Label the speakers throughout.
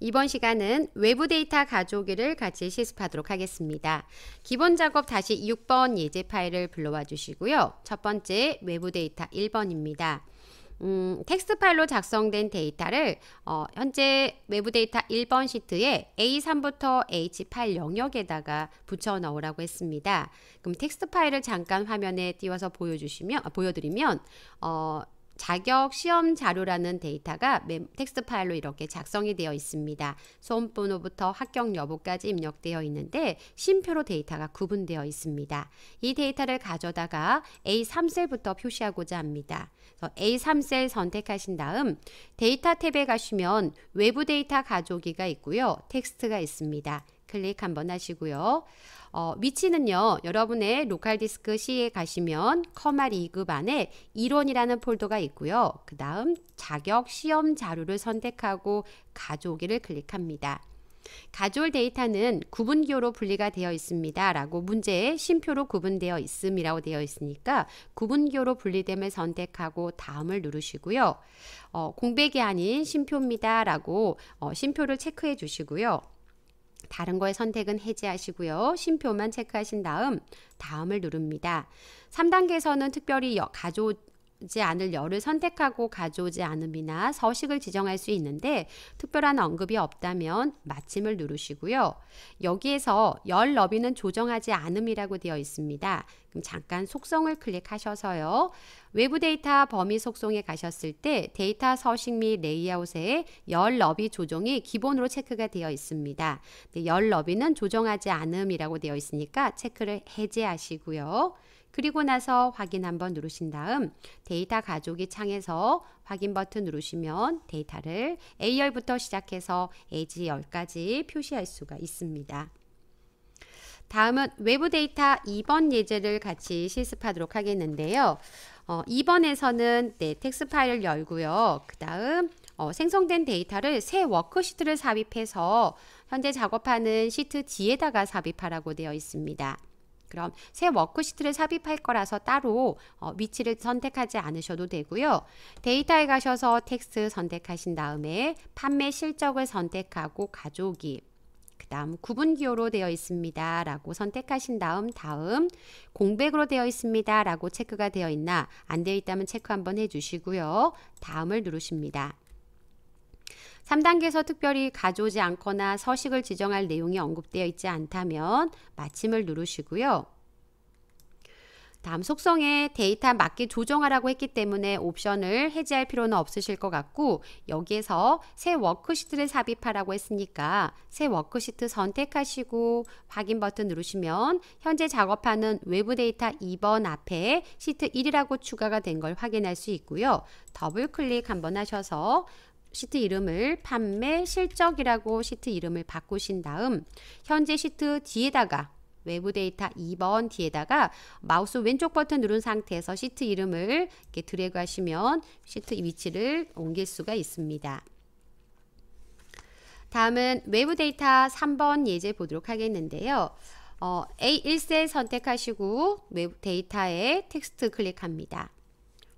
Speaker 1: 이번 시간은 외부 데이터 가져오기를 같이 실습하도록 하겠습니다. 기본 작업 다시 6번 예제 파일을 불러와 주시고요. 첫 번째 외부 데이터 1번입니다. 음, 텍스트 파일로 작성된 데이터를 어, 현재 외부 데이터 1번 시트에 A3부터 H8 영역에다가 붙여 넣으라고 했습니다. 그럼 텍스트 파일을 잠깐 화면에 띄워서 보여주시면 아, 보여드리면 어, 자격 시험 자료라는 데이터가 텍스트 파일로 이렇게 작성이 되어 있습니다. 소음번호부터 합격 여부까지 입력되어 있는데 심표로 데이터가 구분되어 있습니다. 이 데이터를 가져다가 A3셀부터 표시하고자 합니다. A3셀 선택하신 다음 데이터 탭에 가시면 외부 데이터 가져오기가 있고요. 텍스트가 있습니다. 클릭 한번 하시고요. 어, 위치는요. 여러분의 로컬 디스크 C에 가시면 커마 2급 안에 이론이라는 폴더가 있고요. 그 다음 자격 시험 자료를 선택하고 가져오기를 클릭합니다. 가져올 데이터는 구분교로 분리가 되어 있습니다. 라고 문제에 심표로 구분되어 있음이라고 되어 있으니까 구분교로 분리됨을 선택하고 다음을 누르시고요. 어, 공백이 아닌 심표입니다. 라고 어, 심표를 체크해 주시고요. 다른 거의 선택은 해제하시고요. 쉼표만 체크하신 다음 다음을 누릅니다. 3단계에서는 특별히 가족 지 않을 열을 선택하고 가져오지 않음이나 서식을 지정할 수 있는데 특별한 언급이 없다면 마침을 누르시고요. 여기에서 열 너비는 조정하지 않음이라고 되어 있습니다. 그럼 잠깐 속성을 클릭하셔서요. 외부 데이터 범위 속성에 가셨을 때 데이터 서식 및 레이아웃에 열 너비 조정이 기본으로 체크가 되어 있습니다. 열 너비는 조정하지 않음이라고 되어 있으니까 체크를 해제하시고요. 그리고 나서 확인 한번 누르신 다음 데이터 가족이 창에서 확인 버튼 누르시면 데이터를 A열부터 시작해서 AG열까지 표시할 수가 있습니다. 다음은 외부 데이터 2번 예제를 같이 실습하도록 하겠는데요. 어, 2번에서는 네, 텍스 파일을 열고요. 그 다음 어, 생성된 데이터를 새 워크시트를 삽입해서 현재 작업하는 시트 D에다가 삽입하라고 되어 있습니다. 그럼 새 워크시트를 삽입할 거라서 따로 어, 위치를 선택하지 않으셔도 되고요. 데이터에 가셔서 텍스트 선택하신 다음에 판매 실적을 선택하고 가족이 그 다음 구분 기호로 되어 있습니다 라고 선택하신 다음 다음 공백으로 되어 있습니다 라고 체크가 되어 있나 안 되어 있다면 체크 한번 해주시고요. 다음을 누르십니다. 3단계에서 특별히 가져오지 않거나 서식을 지정할 내용이 언급되어 있지 않다면 마침을 누르시고요. 다음 속성에 데이터 맞게 조정하라고 했기 때문에 옵션을 해제할 필요는 없으실 것 같고 여기에서 새 워크시트를 삽입하라고 했으니까 새 워크시트 선택하시고 확인 버튼 누르시면 현재 작업하는 외부 데이터 2번 앞에 시트 1이라고 추가가 된 걸 확인할 수 있고요. 더블 클릭 한번 하셔서 시트 이름을 판매 실적이라고 시트 이름을 바꾸신 다음 현재 시트 뒤에다가 외부 데이터 2번 뒤에다가 마우스 왼쪽 버튼 누른 상태에서 시트 이름을 이렇게 드래그 하시면 시트 위치를 옮길 수가 있습니다. 다음은 외부 데이터 3번 예제 보도록 하겠는데요. 어, A1셀 선택하시고 외부 데이터에 텍스트 클릭합니다.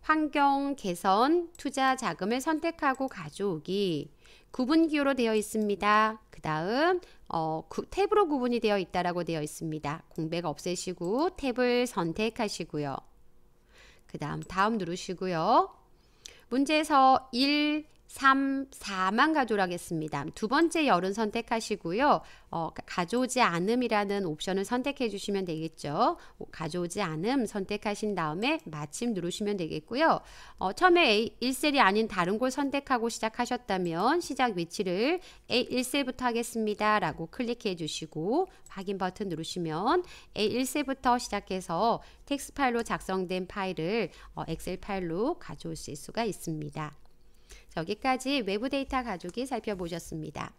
Speaker 1: 환경 개선, 투자 자금을 선택하고 가져오기 구분 기호로 되어 있습니다. 그 다음 어, 탭으로 구분이 되어 있다라고 되어 있습니다. 공백 없애시고 탭을 선택하시고요. 그 다음 다음 누르시고요. 문제에서 1, 3, 4만 가조라겠습니다. 두 번째 열은 선택하시고요. 어, 가져오지 않음이라는 옵션을 선택해 주시면 되겠죠. 가져오지 않음 선택하신 다음에 마침 누르시면 되겠고요. 어, 처음에 A1셀이 아닌 다른 곳 선택하고 시작하셨다면 시작 위치를 A1셀부터 하겠습니다. 라고 클릭해 주시고 확인 버튼 누르시면 A1셀부터 시작해서 텍스 파일로 작성된 파일을 어, 엑셀 파일로 가져오실 수가 있습니다. 여기까지 외부 데이터 가족이 살펴보셨습니다.